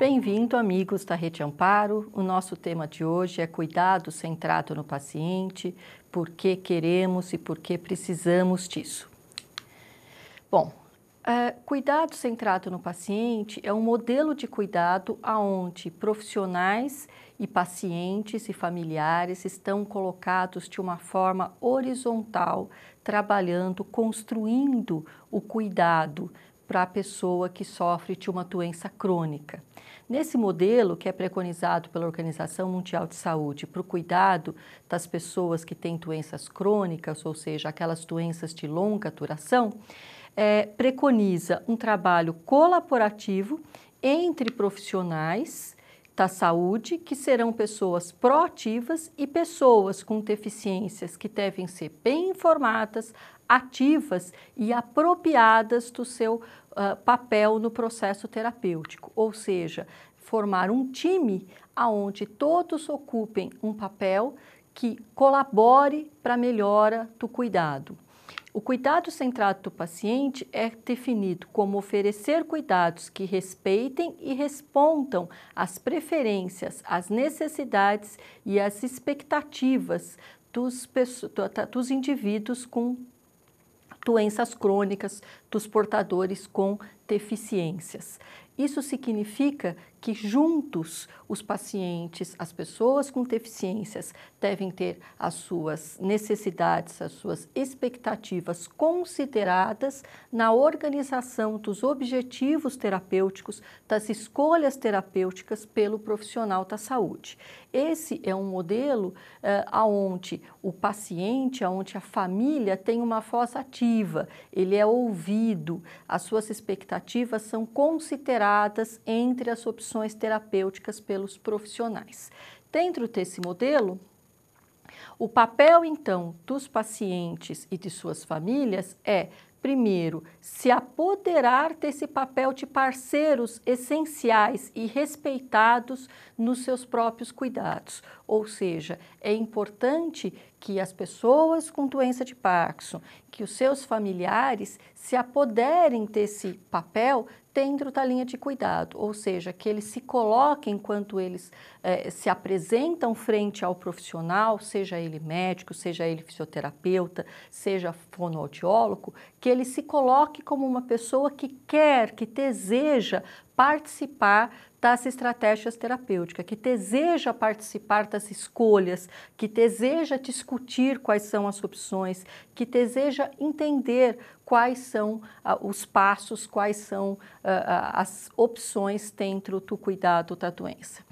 Bem-vindo, amigos da Rede Amparo. O nosso tema de hoje é cuidado centrado no paciente, por que queremos e por que precisamos disso. Bom, é, cuidado centrado no paciente é um modelo de cuidado aonde profissionais e pacientes e familiares estão colocados de uma forma horizontal, trabalhando, construindo o cuidado para a pessoa que sofre de uma doença crônica. Nesse modelo que é preconizado pela Organização Mundial de Saúde para o cuidado das pessoas que têm doenças crônicas, ou seja, aquelas doenças de longa duração, é, preconiza um trabalho colaborativo entre profissionais da saúde, que serão pessoas proativas e pessoas com deficiências que devem ser bem informadas, ativas e apropriadas do seu uh, papel no processo terapêutico, ou seja, formar um time aonde todos ocupem um papel que colabore para a melhora do cuidado. O cuidado centrado do paciente é definido como oferecer cuidados que respeitem e respondam às preferências, às necessidades e às expectativas dos, dos indivíduos com doenças crônicas, dos portadores com deficiências. Isso significa que juntos os pacientes, as pessoas com deficiências, devem ter as suas necessidades, as suas expectativas consideradas na organização dos objetivos terapêuticos, das escolhas terapêuticas pelo profissional da saúde. Esse é um modelo eh, aonde o paciente, aonde a família tem uma voz ativa, ele é ouvido, as suas expectativas são consideradas entre as opções terapêuticas pelos profissionais. Dentro desse modelo, o papel então dos pacientes e de suas famílias é, primeiro, se apoderar desse papel de parceiros essenciais e respeitados nos seus próprios cuidados. Ou seja, é importante que as pessoas com doença de Parkinson, que os seus familiares se apoderem desse papel dentro da linha de cuidado, ou seja, que eles se coloquem enquanto eles eh, se apresentam frente ao profissional, seja ele médico, seja ele fisioterapeuta, seja fonoaudiólogo, que ele se coloque como uma pessoa que quer, que deseja participar dessa estratégias terapêuticas, que deseja participar das escolhas, que deseja discutir quais são as opções, que deseja entender quais são ah, os passos, quais são ah, ah, as opções dentro do cuidado da doença.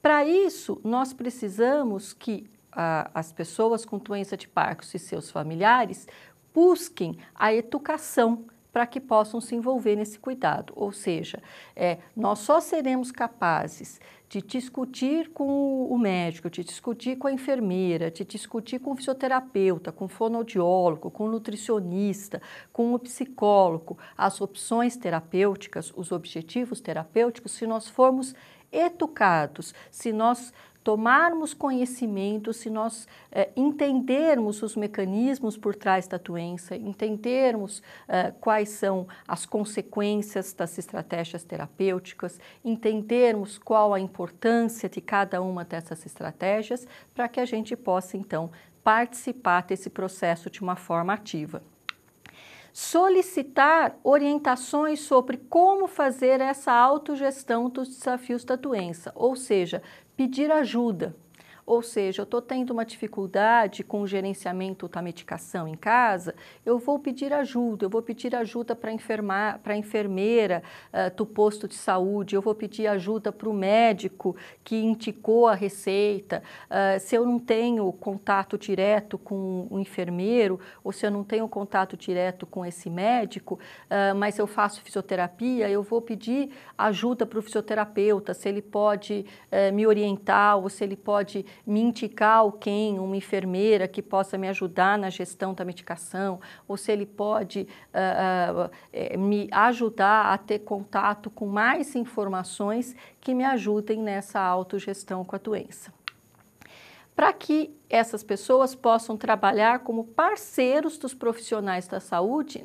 Para isso, nós precisamos que as pessoas com doença de Parkinson e seus familiares busquem a educação para que possam se envolver nesse cuidado. Ou seja, é, nós só seremos capazes de discutir com o médico, de discutir com a enfermeira, de discutir com o fisioterapeuta, com o fonoaudiólogo, com o nutricionista, com o psicólogo, as opções terapêuticas, os objetivos terapêuticos, se nós formos educados, se nós tomarmos conhecimento, se nós é, entendermos os mecanismos por trás da doença, entendermos é, quais são as consequências das estratégias terapêuticas, entendermos qual a importância de cada uma dessas estratégias, para que a gente possa então participar desse processo de uma forma ativa solicitar orientações sobre como fazer essa autogestão dos desafios da doença, ou seja, pedir ajuda. Ou seja, eu estou tendo uma dificuldade com o gerenciamento da medicação em casa, eu vou pedir ajuda, eu vou pedir ajuda para a enfermeira uh, do posto de saúde, eu vou pedir ajuda para o médico que indicou a receita. Uh, se eu não tenho contato direto com o enfermeiro, ou se eu não tenho contato direto com esse médico, uh, mas eu faço fisioterapia, eu vou pedir ajuda para o fisioterapeuta, se ele pode me orientar ou se ele pode me indicar alguém, uma enfermeira que possa me ajudar na gestão da medicação, ou se ele pode uh, uh, me ajudar a ter contato com mais informações que me ajudem nessa autogestão com a doença. Para que essas pessoas possam trabalhar como parceiros dos profissionais da saúde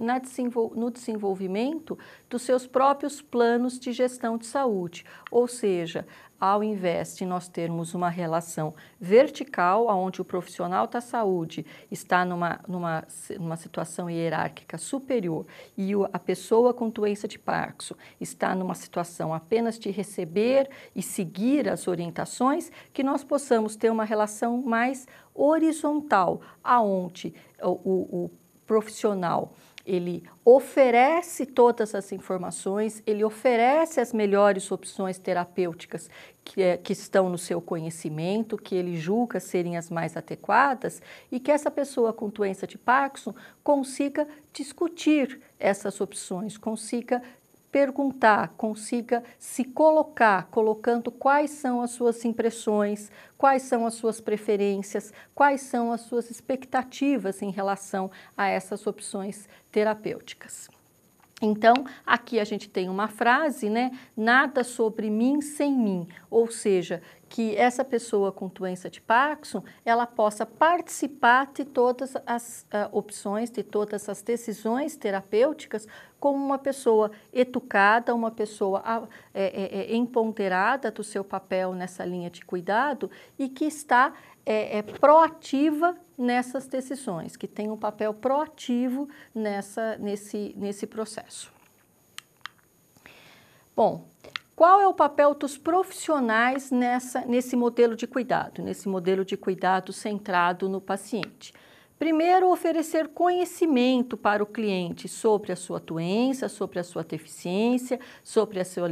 no desenvolvimento dos seus próprios planos de gestão de saúde, ou seja, ao invés de nós termos uma relação vertical, onde o profissional da saúde está numa, numa, numa situação hierárquica superior e a pessoa com doença de Parkinson está numa situação apenas de receber e seguir as orientações, que nós possamos ter uma relação mais horizontal, aonde o, o, o profissional ele oferece todas as informações, ele oferece as melhores opções terapêuticas que, é, que, estão no seu conhecimento, que ele julga serem as mais adequadas e que essa pessoa com doença de Parkinson consiga discutir essas opções, consiga perguntar, consiga se colocar, colocando quais são as suas impressões, quais são as suas preferências, quais são as suas expectativas em relação a essas opções terapêuticas. Então, aqui a gente tem uma frase, né? Nada sobre mim sem mim. Ou seja, que essa pessoa com doença de Parkinson, ela possa participar de todas as uh, opções, de todas as decisões terapêuticas como uma pessoa educada, uma pessoa uh, é, é, empoderada do seu papel nessa linha de cuidado e que está é, é, proativa nessas decisões, que tem um papel proativo nessa, nesse, nesse processo. Bom, qual é o papel dos profissionais nessa, nesse modelo de cuidado, nesse modelo de cuidado centrado no paciente? Primeiro, oferecer conhecimento para o cliente sobre a sua doença, sobre a sua deficiência, sobre a sua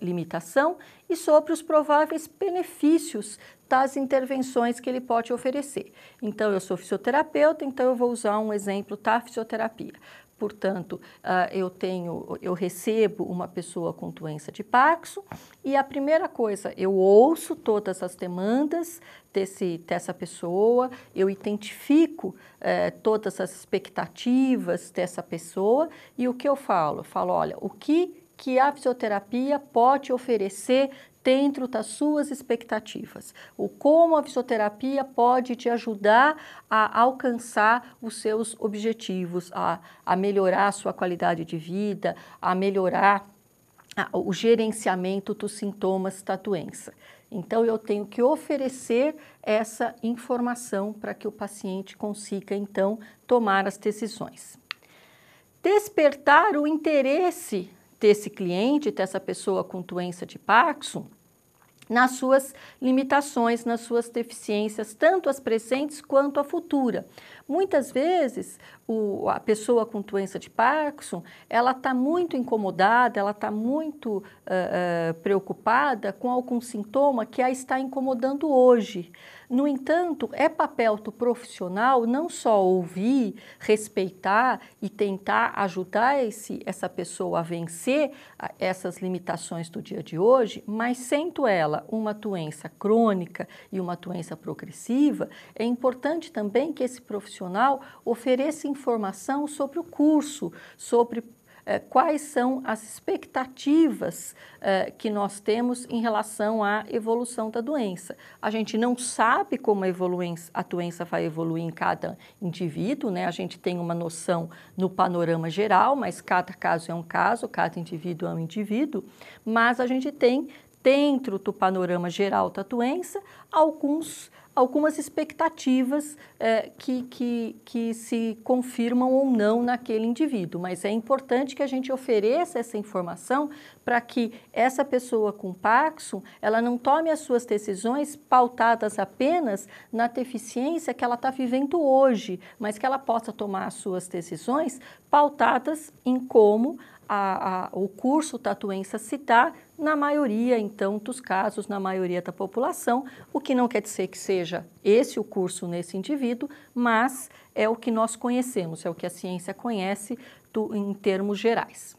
limitação e sobre os prováveis benefícios das intervenções que ele pode oferecer. Então, eu sou fisioterapeuta, então eu vou usar um exemplo da fisioterapia. Portanto, ah, eu tenho, eu recebo uma pessoa com doença de Paxo e a primeira coisa, eu ouço todas as demandas desse, dessa pessoa, eu identifico eh, todas as expectativas dessa pessoa e o que eu falo? Eu falo, olha, o que que a fisioterapia pode oferecer dentro das suas expectativas. O como a fisioterapia pode te ajudar a alcançar os seus objetivos, a, a melhorar a sua qualidade de vida, a melhorar o gerenciamento dos sintomas da doença. Então, eu tenho que oferecer essa informação para que o paciente consiga, então, tomar as decisões. Despertar o interesse ter esse cliente, ter essa pessoa com doença de Parkinson, nas suas limitações, nas suas deficiências, tanto as presentes quanto a futura. Muitas vezes, o, a pessoa com doença de Parkinson, ela está muito incomodada, ela está muito uh, uh, preocupada com algum sintoma que a está incomodando hoje. No entanto, é papel do profissional não só ouvir, respeitar e tentar ajudar esse, essa pessoa a vencer essas limitações do dia de hoje, mas sendo ela uma doença crônica e uma doença progressiva, é importante também que esse profissional Nacional ofereça informação sobre o curso, sobre eh, quais são as expectativas eh, que nós temos em relação à evolução da doença. A gente não sabe como a, a, doença vai evoluir em cada indivíduo, né? A gente tem uma noção no panorama geral, mas cada caso é um caso, cada indivíduo é um indivíduo, mas a gente tem dentro do panorama geral da doença alguns algumas expectativas eh, que, que, que se confirmam ou não naquele indivíduo. Mas é importante que a gente ofereça essa informação para que essa pessoa com Paxo ela não tome as suas decisões pautadas apenas na deficiência que ela está vivendo hoje, mas que ela possa tomar as suas decisões pautadas em como a, a, o curso da doença se dá na maioria, então, dos casos, na maioria da população, o que não quer dizer que seja esse o curso nesse indivíduo, mas é o que nós conhecemos, é o que a ciência conhece do, em termos gerais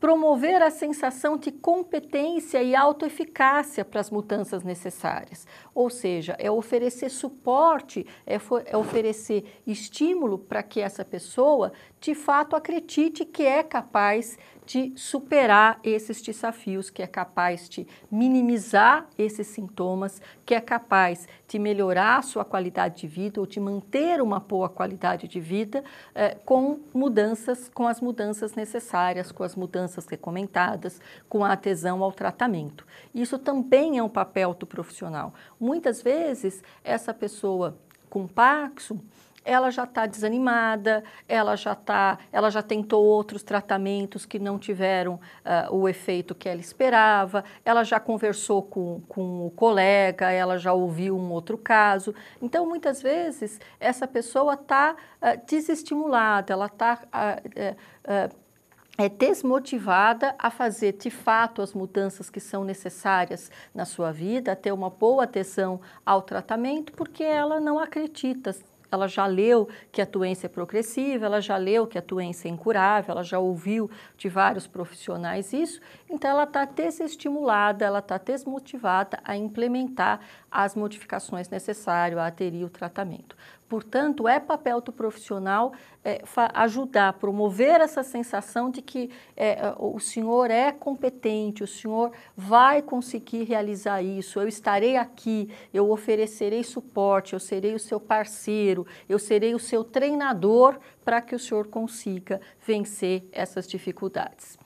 promover a sensação de competência e autoeficácia para as mudanças necessárias. Ou seja, é oferecer suporte, é, é oferecer estímulo para que essa pessoa de fato acredite que é capaz de superar esses desafios, que é capaz de minimizar esses sintomas, que é capaz de melhorar a sua qualidade de vida ou de manter uma boa qualidade de vida eh, com mudanças, com as mudanças necessárias, com as mudanças recomendadas, com a adesão ao tratamento. Isso também é um papel do profissional. Muitas vezes essa pessoa com Parkinson ela já está desanimada, ela já, tá, ela já tentou outros tratamentos que não tiveram uh, o efeito que ela esperava, ela já conversou com, com o colega, ela já ouviu um outro caso. Então, muitas vezes, essa pessoa está uh, ah, desestimulada, ela está. Uh, ah, é, é desmotivada a fazer de fato as mudanças que são necessárias na sua vida, a ter uma boa atenção ao tratamento, porque ela não acredita ela já leu que a doença é progressiva, ela já leu que a doença é incurável, ela já ouviu de vários profissionais isso, então ela está desestimulada, ela está desmotivada a implementar as modificações necessárias, a aderir o tratamento. Portanto, é papel do profissional é, ajudar, promover essa sensação de que é, é o senhor é competente, o senhor vai conseguir realizar isso, eu estarei aqui, eu oferecerei suporte, eu serei o seu parceiro, eu serei o seu treinador para que o senhor consiga vencer essas dificuldades.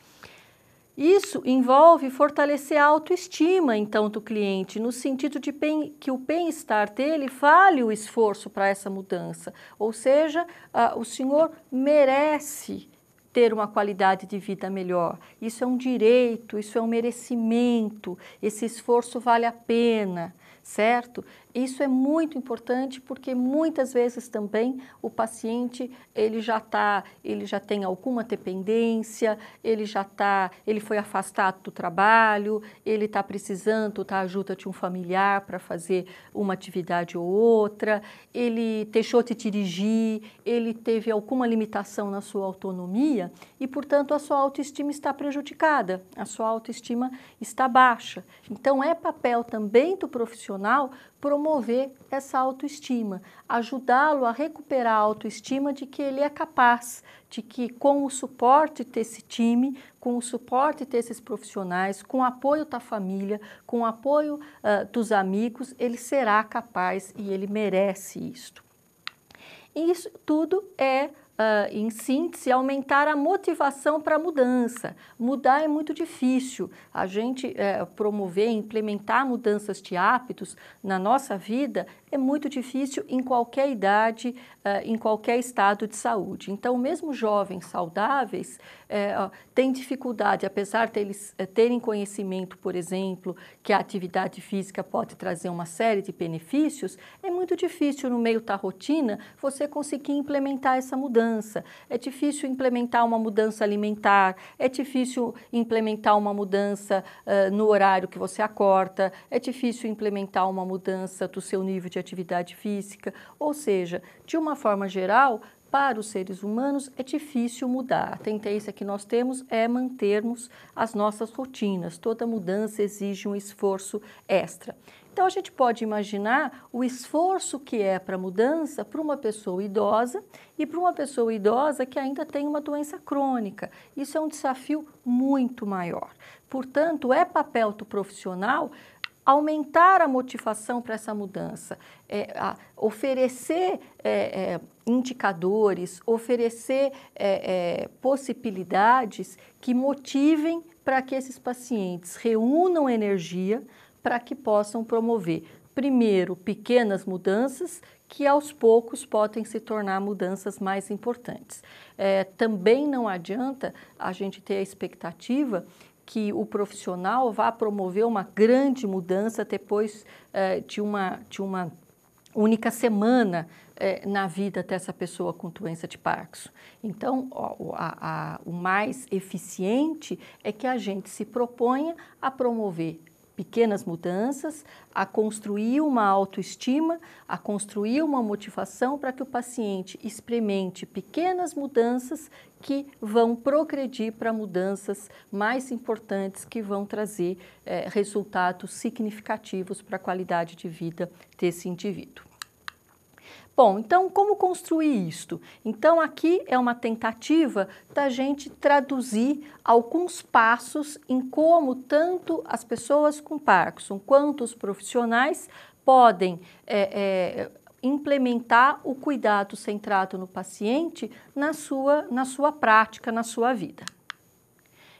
Isso envolve fortalecer a autoestima, então, do cliente, no sentido de que o bem-estar dele vale o esforço para essa mudança. Ou seja, uh, o senhor merece ter uma qualidade de vida melhor. Isso é um direito, isso é um merecimento, esse esforço vale a pena, certo? Isso é muito importante porque muitas vezes também o paciente ele já tá, ele já tem alguma dependência, ele já tá, ele foi afastado do trabalho, ele está precisando da ajuda de um familiar para fazer uma atividade ou outra, ele deixou de dirigir, ele teve alguma limitação na sua autonomia e, portanto, a sua autoestima está prejudicada, a sua autoestima está baixa. Então, é papel também do profissional promover essa autoestima, ajudá-lo a recuperar a autoestima de que ele é capaz, de que com o suporte desse time, com o suporte desses profissionais, com o apoio da família, com o apoio uh, dos amigos, ele será capaz e ele merece isto. isso tudo é Uh, em síntese, aumentar a motivação para a mudança. Mudar é muito difícil. A gente uh, promover, implementar mudanças de hábitos na nossa vida é muito difícil em qualquer idade, eh, em qualquer estado de saúde. Então, mesmo jovens saudáveis eh, têm dificuldade, apesar deles de eh, terem conhecimento, por exemplo, que a atividade física pode trazer uma série de benefícios, é muito difícil no meio da rotina você conseguir implementar essa mudança. É difícil implementar uma mudança alimentar, é difícil implementar uma mudança uh, no horário que você acorda, é difícil implementar uma mudança do seu nível de atividade física. Ou seja, de uma forma geral, para os seres humanos é difícil mudar. A tendência que nós temos é mantermos as nossas rotinas. Toda mudança exige um esforço extra. Então a gente pode imaginar o esforço que é para mudança para uma pessoa idosa e para uma pessoa idosa que ainda tem uma doença crônica. Isso é um desafio muito maior. Portanto, é papel do profissional aumentar a motivação para essa mudança, é, a, oferecer é, é, indicadores, oferecer é, é, possibilidades que motivem para que esses pacientes reúnam energia para que possam promover, primeiro, pequenas mudanças que aos poucos podem se tornar mudanças mais importantes. É, também não adianta a gente ter a expectativa que o profissional vá promover uma grande mudança depois eh, de, uma, de uma única semana eh, na vida dessa pessoa com doença de Parkinson. Então, o, a, a, o mais eficiente é que a gente se proponha a promover pequenas mudanças, a construir uma autoestima, a construir uma motivação para que o paciente experimente pequenas mudanças que vão progredir para mudanças mais importantes que vão trazer é, resultados significativos para a qualidade de vida desse indivíduo. Bom, então como construir isto? Então aqui é uma tentativa da gente traduzir alguns passos em como tanto as pessoas com Parkinson quanto os profissionais podem é, é, implementar o cuidado centrado no paciente na sua, na sua prática, na sua vida.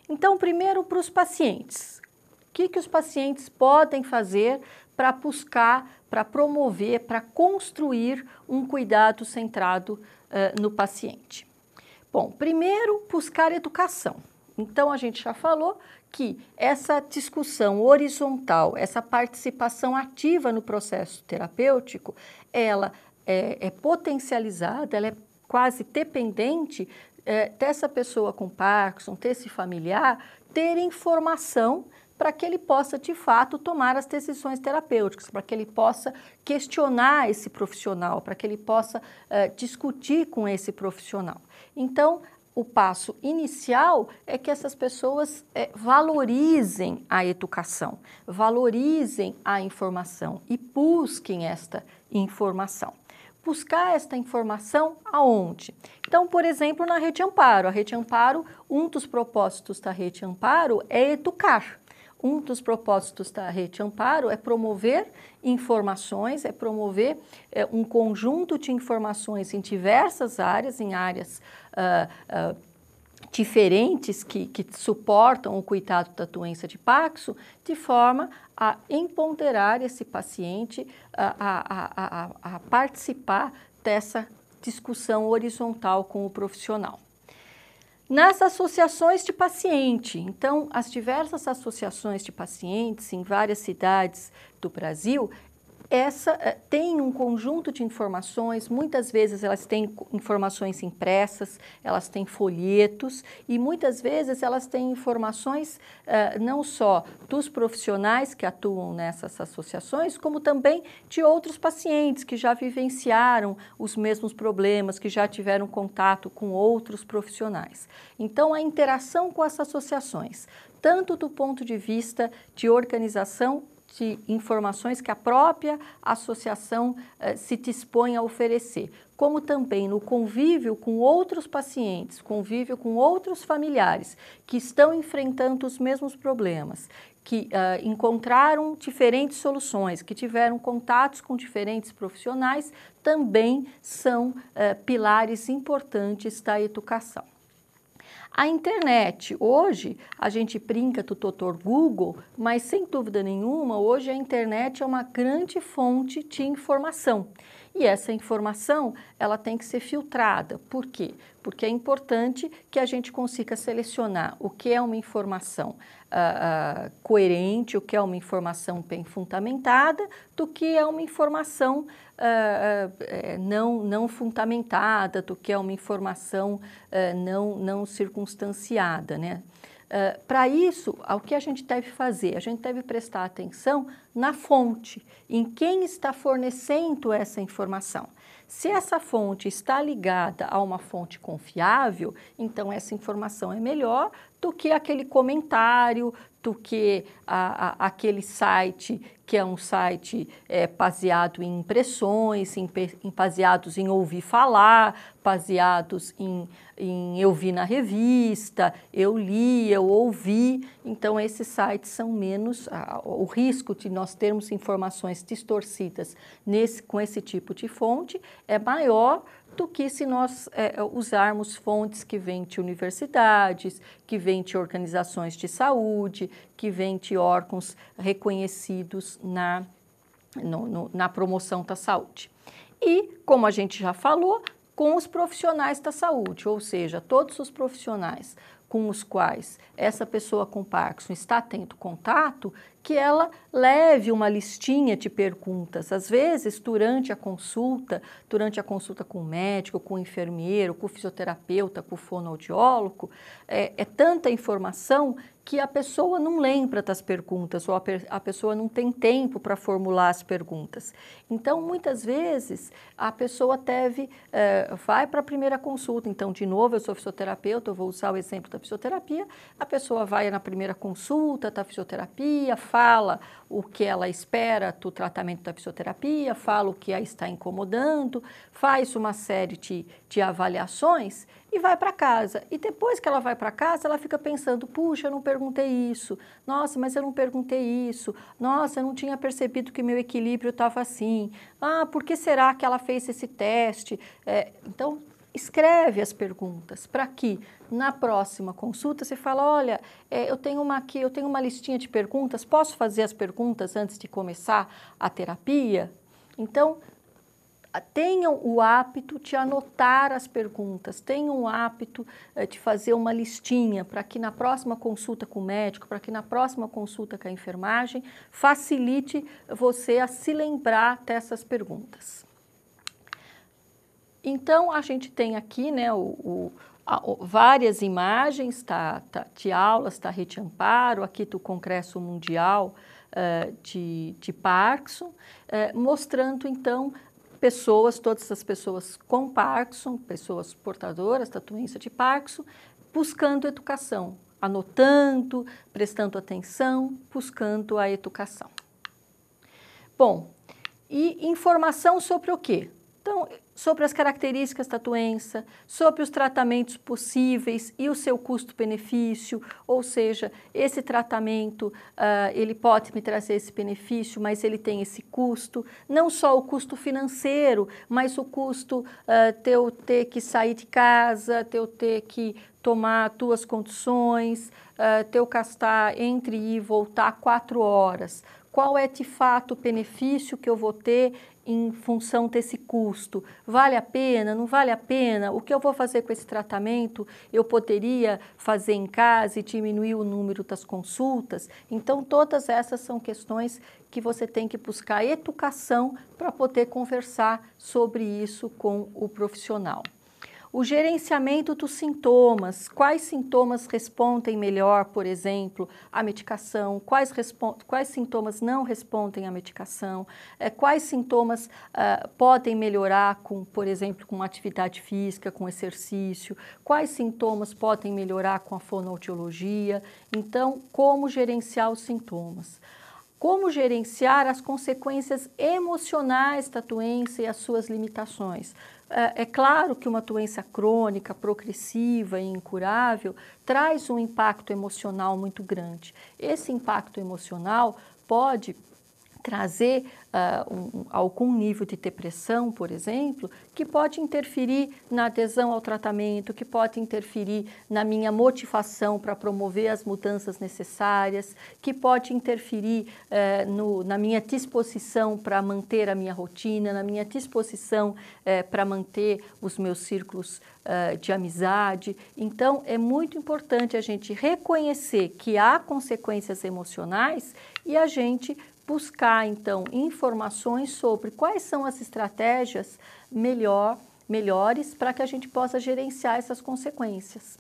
Então, primeiro para os pacientes. O que, que os pacientes podem fazer para buscar, para promover, para construir um cuidado centrado uh, no paciente? Bom, primeiro, buscar educação. Então, a gente já falou que essa discussão horizontal, essa participação ativa no processo terapêutico, ela é, é potencializada, ela é quase dependente é, dessa pessoa com Parkinson, desse familiar, ter informação para que ele possa, de fato, tomar as decisões terapêuticas, para que ele possa questionar esse profissional, para que ele possa uh, discutir com esse profissional. Então, o passo inicial é que essas pessoas é, valorizem a educação, valorizem a informação e busquem esta informação. Buscar esta informação aonde? Então, por exemplo, na Rede Amparo. A Rede Amparo, um dos propósitos da Rede Amparo é educar um dos propósitos da Rede Amparo é promover informações, é promover é, um conjunto de informações em diversas áreas, em áreas uh, uh, diferentes que, que, suportam o cuidado da doença de Paxo, de forma a empoderar esse paciente a, a, a, a participar dessa discussão horizontal com o profissional. Nas associações de paciente, então, as diversas associações de pacientes em várias cidades do Brasil, essa eh, tem um conjunto de informações, muitas vezes elas têm informações impressas, elas têm folhetos e muitas vezes elas têm informações uh, não só dos profissionais que atuam nessas associações, como também de outros pacientes que já vivenciaram os mesmos problemas, que já tiveram contato com outros profissionais. Então, a interação com as associações tanto do ponto de vista de organização de informações que a própria associação eh, se dispõe a oferecer, como também no convívio com outros pacientes, convívio com outros familiares que estão enfrentando os mesmos problemas, que eh, encontraram diferentes soluções, que tiveram contatos com diferentes profissionais, também são eh, pilares importantes da educação. A internet, hoje, a gente brinca do doutor Google, mas sem dúvida nenhuma, hoje a internet é uma grande fonte de informação. E essa informação, ela tem que ser filtrada. Por quê? Porque é importante que a gente consiga selecionar o que é uma informação ah, ah, coerente, o que é uma informação bem fundamentada, do que é uma informação ah, eh, não, não fundamentada, do que é uma informação eh, não, não circunstanciada, né? Ah, Para isso, o que a gente deve fazer? A gente deve prestar atenção na fonte, em quem está fornecendo essa informação. Se essa fonte está ligada a uma fonte confiável, então essa informação é melhor do que aquele comentário, do que a, a, aquele site que é um site é, baseado em impressões, em, em, baseados em ouvir falar, baseados em, em eu vi na revista, eu li, eu ouvi. Então, esses sites são menos. o risco de nós termos informações distorcidas nesse, com esse tipo de fonte é maior do que se nós é, é, usarmos fontes que vêm de universidades, que vêm de organizações de saúde, que vêm de órgãos reconhecidos na, no, no, na promoção da saúde. E, como a gente já falou, com os profissionais da saúde, ou seja, todos os profissionais com os quais essa pessoa com Parkinson está tendo contato, que ela leve uma listinha de perguntas. Às vezes, durante a consulta, durante a consulta com o médico, com o enfermeiro, com o fisioterapeuta, com o fonoaudiólogo, é, é tanta informação que a pessoa não lembra das perguntas ou a, per a pessoa não tem tempo para formular as perguntas. Então, muitas vezes, a pessoa teve, é, vai para a primeira consulta. Então, de novo, eu sou fisioterapeuta, eu vou usar o exemplo da fisioterapia. A pessoa vai na primeira consulta da tá fisioterapia, fala o que ela espera do tratamento da fisioterapia, fala o que a está incomodando, faz uma série de, de avaliações e vai para casa. E depois que ela vai para casa, ela fica pensando: puxa, eu não perguntei isso, nossa, mas eu não perguntei isso, nossa, eu não tinha percebido que meu equilíbrio estava assim, ah, por que será que ela fez esse teste? É, então, escreve as perguntas para que na próxima consulta você fala, olha, é, eu tenho uma aqui, eu tenho uma listinha de perguntas, posso fazer as perguntas antes de começar a terapia? Então tenham o hábito de anotar as perguntas, tenham o hábito é, de fazer uma listinha para que na próxima consulta com o médico, para que na próxima consulta com a enfermagem, facilite você a se lembrar dessas perguntas. Então, a gente tem aqui né, o, o, a, o várias imagens tá, tá, de aulas, está Rede Amparo, aqui do Congresso Mundial uh, de, de Parkinson, uh, mostrando, então, pessoas, todas as pessoas com Parkinson, pessoas portadoras da doença de Parkinson, buscando educação, anotando, prestando atenção, buscando a educação. Bom, e informação sobre o quê? Então, sobre as características da doença, sobre os tratamentos possíveis e o seu custo-benefício, ou seja, esse tratamento uh, ele pode me trazer esse benefício, mas ele tem esse custo, não só o custo financeiro, mas o custo uh, eu ter que sair de casa, eu ter que tomar tuas condições, uh, ah, que gastar entre ir e voltar quatro horas qual é de fato o benefício que eu vou ter em função desse custo. Vale a pena? Não vale a pena? O que eu vou fazer com esse tratamento? Eu poderia fazer em casa e diminuir o número das consultas? Então, todas essas são questões que você tem que buscar educação para poder conversar sobre isso com o profissional o gerenciamento dos sintomas. Quais sintomas respondem melhor, por exemplo, à medicação? Quais, quais sintomas não respondem à medicação? É, quais sintomas uh, podem melhorar com, por exemplo, com atividade física, com exercício? Quais sintomas podem melhorar com a fonoaudiologia? Então, como gerenciar os sintomas? como gerenciar as consequências emocionais da doença e as suas limitações. É, é claro que uma doença crônica, progressiva e incurável traz um impacto emocional muito grande. Esse impacto emocional pode trazer uh, um, algum nível de depressão, por exemplo, que pode interferir na adesão ao tratamento, que pode interferir na minha motivação para promover as mudanças necessárias, que pode interferir uh, no, na minha disposição para manter a minha rotina, na minha disposição uh, para manter os meus círculos ah, de amizade. Então, é muito importante a gente reconhecer que há consequências emocionais e a gente buscar então informações sobre quais são as estratégias melhor, melhores para que a gente possa gerenciar essas consequências.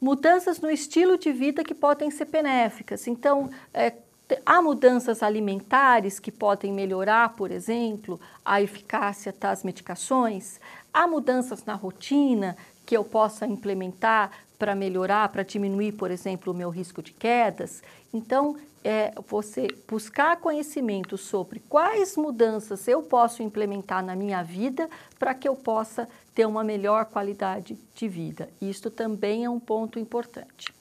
Mudanças no estilo de vida que podem ser benéficas. Então, é, há mudanças alimentares que podem melhorar, por exemplo, a eficácia das medicações, há mudanças na rotina que eu possa implementar para melhorar, para diminuir, por exemplo, o meu risco de quedas. Então, é você buscar conhecimento sobre quais mudanças eu posso implementar na minha vida para que eu possa ter uma melhor qualidade de vida. Isto também é um ponto importante.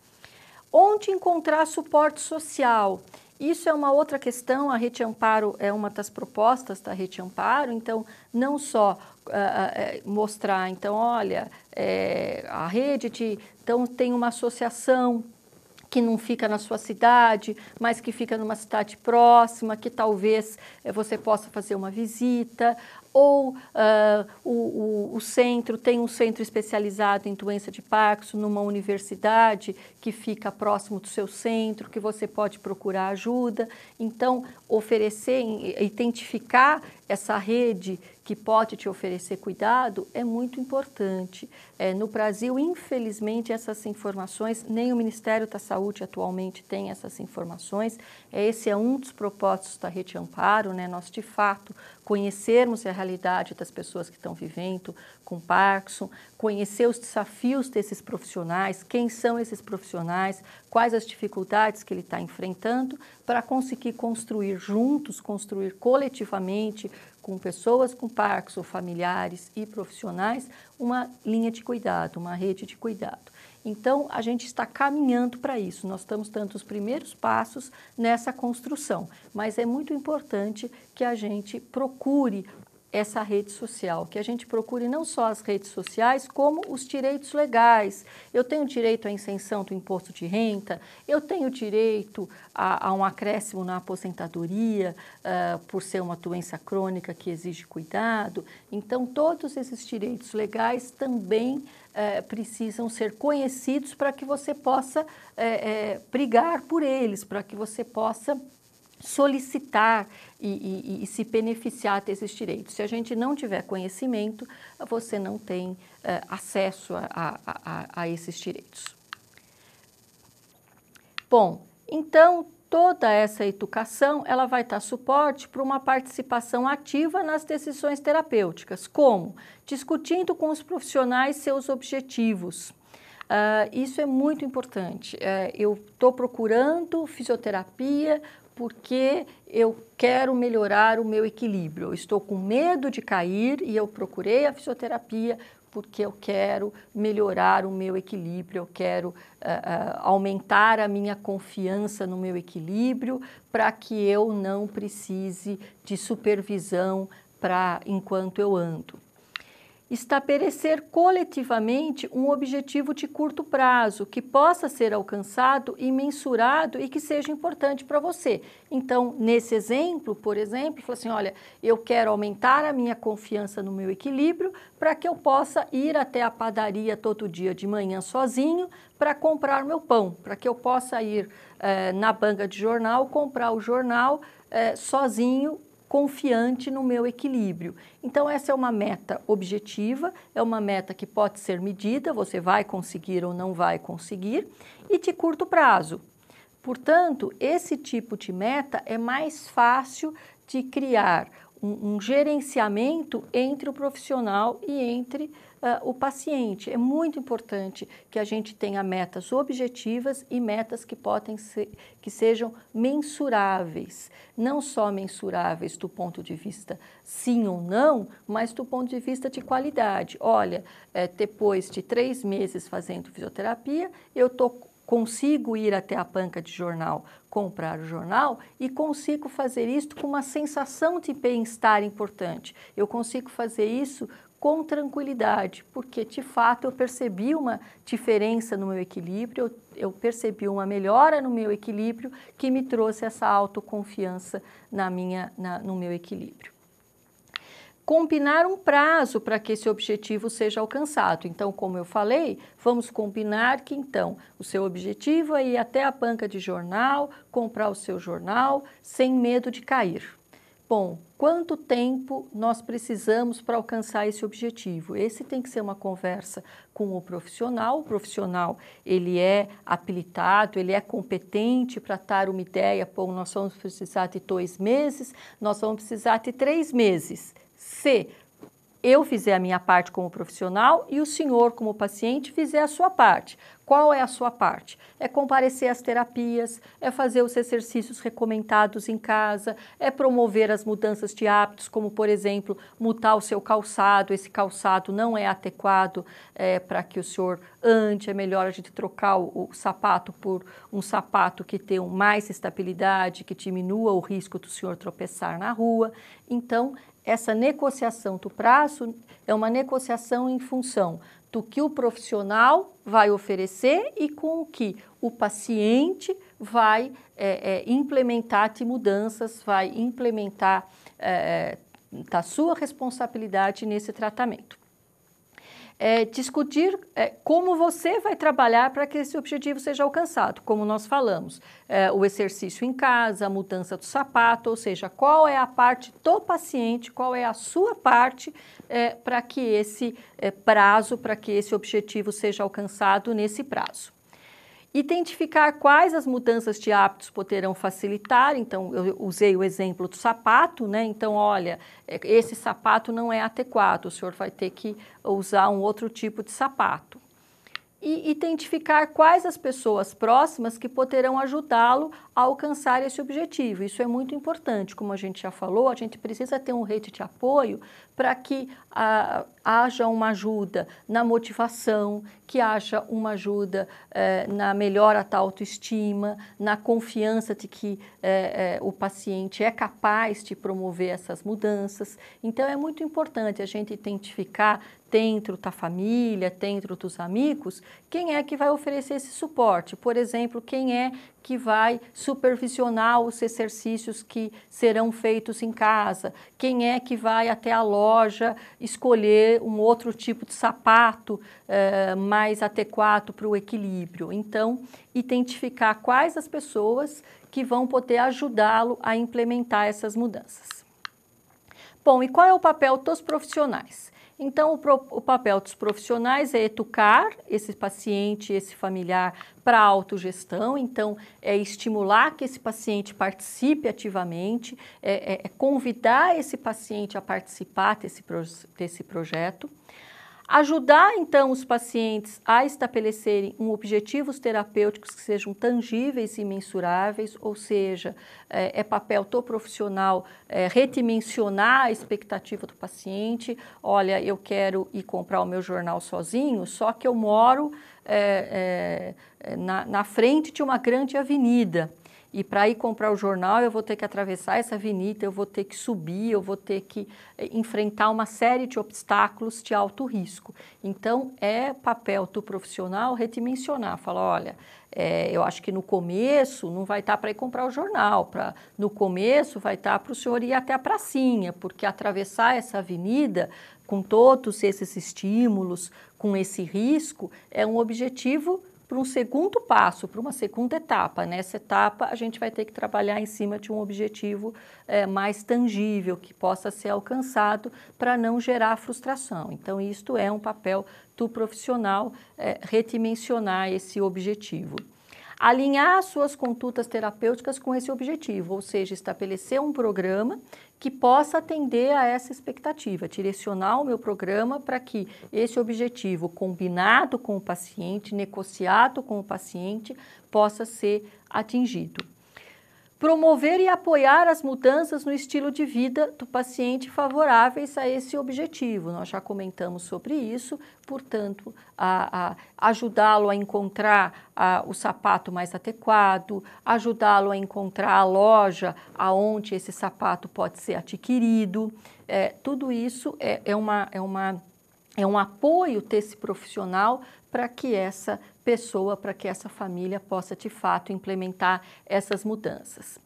Onde encontrar suporte social? Isso é uma outra questão, a Rede Amparo é uma das propostas da Rede Amparo, então não só uh, mostrar, então, olha, é, a rede de, então tem uma associação que não fica na sua cidade, mas que fica numa cidade próxima, que talvez eh, você possa fazer uma visita ou uh, o, o, o, centro tem um centro especializado em doença de Parkinson numa universidade que fica próximo do seu centro, que você pode procurar ajuda. Então, oferecer, identificar essa rede que pode te oferecer cuidado é muito importante. É, no Brasil, infelizmente, essas informações, nem o Ministério da Saúde atualmente tem essas informações. É, esse é um dos propósitos da Rede Amparo, né? nós de fato conhecermos a realidade das pessoas que estão vivendo com Parkinson, conhecer os desafios desses profissionais, quem são esses profissionais, quais as dificuldades que ele está enfrentando, para conseguir construir juntos, construir coletivamente com pessoas com Parkinson, familiares e profissionais, uma linha de cuidado, uma rede de cuidado. Então, a gente está caminhando para isso. Nós estamos dando os primeiros passos nessa construção, mas é muito importante que a gente procure essa rede social, que a gente procure não só as redes sociais, como os direitos legais. Eu tenho direito à isenção do imposto de renda eu tenho direito a, a um acréscimo na aposentadoria, uh, por ser uma doença crônica que exige cuidado. Então, todos esses direitos legais também eh, precisam ser conhecidos para que você possa eh, eh, brigar por eles, para que você possa solicitar e, e, e, se beneficiar desses direitos. Se a gente não tiver conhecimento, você não tem uh, acesso a, a, a, a, esses direitos. Bom, então toda essa educação ela vai dar suporte para uma participação ativa nas decisões terapêuticas, como discutindo com os profissionais seus objetivos. Uh, isso é muito importante. Uh, eu estou procurando fisioterapia porque eu quero melhorar o meu equilíbrio. Eu estou com medo de cair e eu procurei a fisioterapia porque eu quero melhorar o meu equilíbrio, eu quero uh, uh, aumentar a minha confiança no meu equilíbrio para que eu não precise de supervisão para enquanto eu ando estabelecer coletivamente um objetivo de curto prazo que possa ser alcançado e mensurado e que seja importante para você. Então, nesse exemplo, por exemplo, fala assim: olha, eu quero aumentar a minha confiança no meu equilíbrio para que eu possa ir até a padaria todo dia de manhã sozinho para comprar meu pão, para que eu possa ir eh, na banca de jornal comprar o jornal eh, sozinho confiante no meu equilíbrio. Então, essa é uma meta objetiva, é uma meta que pode ser medida, você vai conseguir ou não vai conseguir, e de curto prazo. Portanto, esse tipo de meta é mais fácil de criar um, um gerenciamento entre o profissional e entre uh, o paciente. É muito importante que a gente tenha metas objetivas e metas que, podem ser, que sejam mensuráveis. Não só mensuráveis do ponto de vista sim ou não, mas do ponto de vista de qualidade. Olha, é, depois de três meses fazendo fisioterapia, eu estou consigo ir até a panca de jornal, comprar o jornal e consigo fazer isso com uma sensação de bem-estar importante. Eu consigo fazer isso com tranquilidade, porque de fato eu percebi uma diferença no meu equilíbrio, eu, eu percebi uma melhora no meu equilíbrio que me trouxe essa autoconfiança na minha, na, no meu equilíbrio combinar um prazo para que esse objetivo seja alcançado. Então, como eu falei, vamos combinar que então o seu objetivo é ir até a banca de jornal, comprar o seu jornal sem medo de cair. Bom, quanto tempo nós precisamos para alcançar esse objetivo? Esse tem que ser uma conversa com o profissional. O profissional, ele é habilitado, ele é competente para dar uma ideia. Bom, nós vamos precisar de dois meses, nós vamos precisar de três meses se eu fizer a minha parte como profissional e o senhor, como paciente, fizer a sua parte. Qual é a sua parte? É comparecer às terapias, é fazer os exercícios recomendados em casa, é promover as mudanças de hábitos, como, por exemplo, mutar o seu calçado. Esse calçado não é adequado é, para que o senhor ande, é melhor a gente trocar o, o sapato por um sapato que tenha mais estabilidade, que diminua o risco do senhor tropeçar na rua. Então, essa negociação do prazo é uma negociação em função do que o profissional vai oferecer e com o que o paciente vai é, é, implementar de mudanças, vai implementar é, da sua responsabilidade nesse tratamento é, discutir é, como você vai trabalhar para que esse objetivo seja alcançado, como nós falamos, é, o exercício em casa, a mudança do sapato, ou seja, qual é a parte do paciente, qual é a sua parte é, para que esse é, prazo, para que esse objetivo seja alcançado nesse prazo. Identificar quais as mudanças de hábitos poderão facilitar, então eu usei o exemplo do sapato, né? Então, olha, é, esse sapato não é adequado, o senhor vai ter que usar um outro tipo de sapato. E identificar quais as pessoas próximas que poderão ajudá-lo a alcançar esse objetivo. Isso é muito importante, como a gente já falou, a gente precisa ter um rede de apoio para que ah, haja uma ajuda na motivação, que haja uma ajuda eh, na melhora da autoestima, na confiança de que eh, eh, o paciente é capaz de promover essas mudanças. Então, é muito importante a gente identificar dentro da família, dentro dos amigos, quem é que vai oferecer esse suporte. Por exemplo, quem é que vai supervisionar os exercícios que serão feitos em casa? Quem é que vai até a loja escolher um outro tipo de sapato eh, mais adequado para o equilíbrio? Então, identificar quais as pessoas que vão poder ajudá-lo a implementar essas mudanças. Bom, e qual é o papel dos profissionais? Então, o, pro, o papel dos profissionais é educar esse paciente, esse familiar para a autogestão, então é estimular que esse paciente participe ativamente, é, é, é convidar esse paciente a participar desse, desse projeto. Ajudar, então, os pacientes a estabelecerem um objetivos terapêuticos que sejam tangíveis e mensuráveis, ou seja, é, é papel do profissional é, redimensionar a expectativa do paciente. Olha, eu quero ir comprar o meu jornal sozinho, só que eu moro é, é na, na frente de uma grande avenida. E para ir comprar o jornal, eu vou ter que atravessar essa avenida, eu vou ter que subir, eu vou ter que eh, enfrentar uma série de obstáculos de alto risco. Então, é papel do profissional redimensionar, falar, olha, é, eu acho que no começo não vai estar tá para ir comprar o jornal, pra, no começo vai estar tá para o senhor ir até a pracinha, porque atravessar essa avenida com todos esses estímulos, com esse risco, é um objetivo para um segundo passo, para uma segunda etapa. Nessa etapa, a gente vai ter que trabalhar em cima de um objetivo é, mais tangível, que possa ser alcançado para não gerar frustração. Então, isto é um papel do profissional é, redimensionar esse objetivo alinhar suas condutas terapêuticas com esse objetivo, ou seja, estabelecer um programa que possa atender a essa expectativa, direcionar o meu programa para que esse objetivo combinado com o paciente, negociado com o paciente, possa ser atingido promover e apoiar as mudanças no estilo de vida do paciente favoráveis a esse objetivo. Nós já comentamos sobre isso, portanto, ajudá-lo a encontrar a, o sapato mais adequado, ajudá-lo a encontrar a loja aonde esse sapato pode ser adquirido. É, tudo isso é, é, uma, é, uma, é um apoio desse profissional para que essa pessoa, para que essa família possa de fato implementar essas mudanças.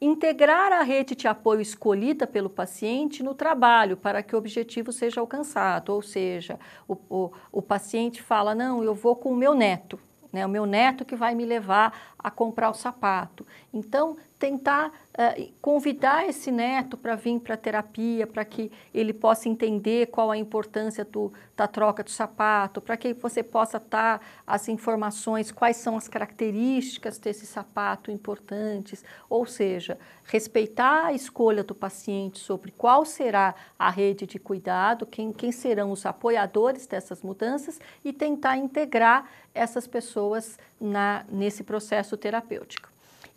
Integrar a rede de apoio escolhida pelo paciente no trabalho para que o objetivo seja alcançado, ou seja, o, o, o paciente fala: Não, eu vou com o meu neto, né, o meu neto que vai me levar a comprar o sapato. Então, tentar uh, convidar esse neto para vir para terapia, para que ele possa entender qual a importância do, da troca de sapato, para que você possa dar as informações, quais são as características desse sapato importantes, ou seja, respeitar a escolha do paciente sobre qual será a rede de cuidado, quem, quem serão os apoiadores dessas mudanças e tentar integrar essas pessoas na, nesse processo terapêutico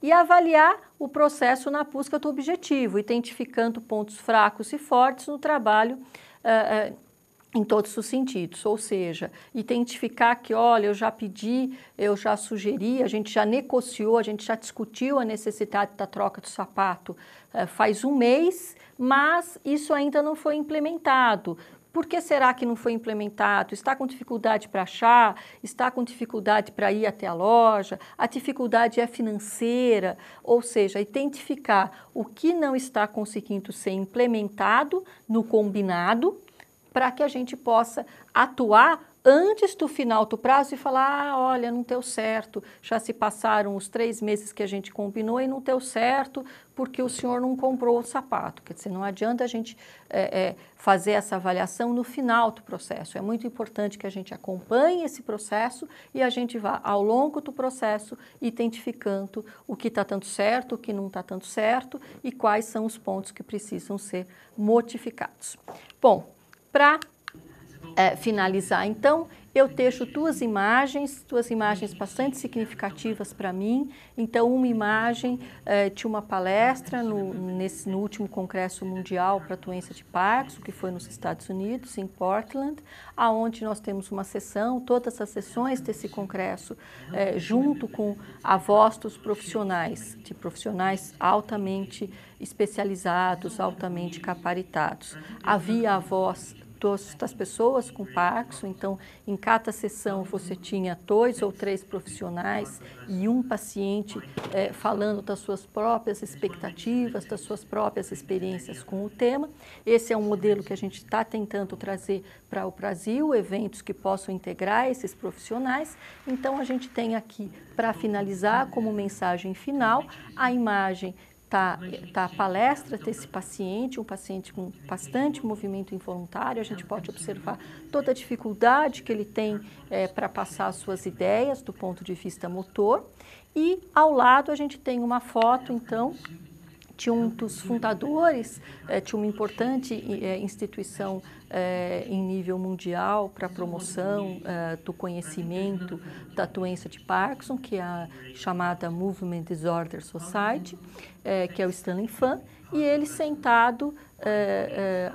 e avaliar o processo na busca do objetivo, identificando pontos fracos e fortes no trabalho uh, uh, em todos os sentidos, ou seja, identificar que, olha, eu já pedi, eu já sugeri, a gente já negociou, a gente já discutiu a necessidade da troca do sapato uh, faz um mês, mas isso ainda não foi implementado. Por que será que não foi implementado? Está com dificuldade para achar? Está com dificuldade para ir até a loja? A dificuldade é financeira? Ou seja, identificar o que não está conseguindo ser implementado no combinado para que a gente possa atuar antes do final do prazo e falar: ah, olha, não deu certo, já se passaram os três meses que a gente combinou e não deu certo porque o senhor não comprou o sapato. Quer dizer, não adianta a gente é, é, fazer essa avaliação no final do processo. É muito importante que a gente acompanhe esse processo e a gente vá ao longo do processo identificando o que está tanto certo, o que não está tanto certo e quais são os pontos que precisam ser modificados. Bom, para eh, finalizar. Então, eu deixo duas imagens, duas imagens bastante significativas para mim. Então, uma imagem eh, de uma palestra no, nesse, no último Congresso Mundial para a Doença de Parkinson, que foi nos Estados Unidos, em Portland, aonde nós temos uma sessão, todas as sessões desse congresso, eh, junto com a voz dos profissionais, de profissionais altamente especializados, altamente caparitados Havia a voz dos, das pessoas com paxo, Então, em cada sessão você tinha dois ou três profissionais e um paciente é, falando das suas próprias expectativas, das suas próprias experiências com o tema. Esse é um modelo que a gente está tentando trazer para o Brasil, eventos que possam integrar esses profissionais. Então, a gente tem aqui, para finalizar, como mensagem final, a imagem está tá a palestra desse paciente, um paciente com bastante movimento involuntário, a gente pode observar toda a dificuldade que ele tem é, para passar suas ideias do ponto de vista motor. E ao lado a gente tem uma foto, então, tinha um dos fundadores é, eh, de uma importante é, instituição é, em nível mundial para a promoção do conhecimento da doença de Parkinson, que é a chamada Movement Disorder Society, que é o Stanley Fan, e ele sentado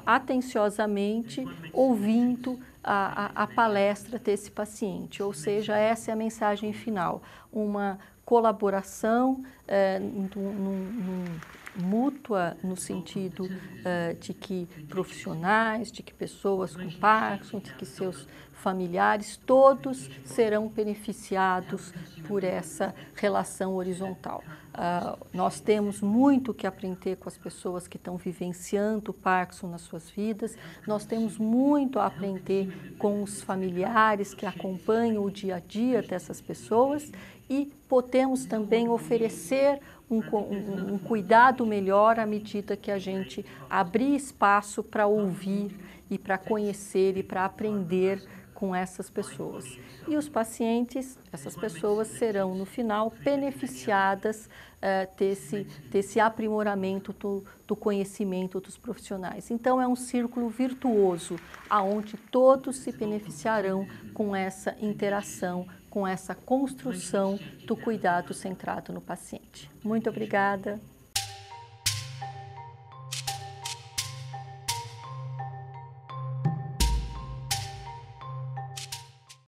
atenciosamente ouvindo a, a, a palestra desse paciente. Ou seja, essa é a mensagem final, uma colaboração é, num, num, mútua no sentido uh, de que profissionais, de que pessoas com Parkinson, de que seus familiares, todos serão beneficiados por essa relação horizontal. Uh, nós temos muito que aprender com as pessoas que estão vivenciando o Parkinson nas suas vidas, nós temos muito a aprender com os familiares que acompanham o dia a dia dessas pessoas e podemos também oferecer um, um, um, cuidado melhor à medida que a gente abrir espaço para ouvir e para conhecer e para aprender com essas pessoas. E os pacientes, essas pessoas serão no final beneficiadas uh, desse, desse aprimoramento do, do conhecimento dos profissionais. Então é um círculo virtuoso, aonde todos se beneficiarão com essa interação com essa construção do cuidado centrado no paciente. Muito obrigada.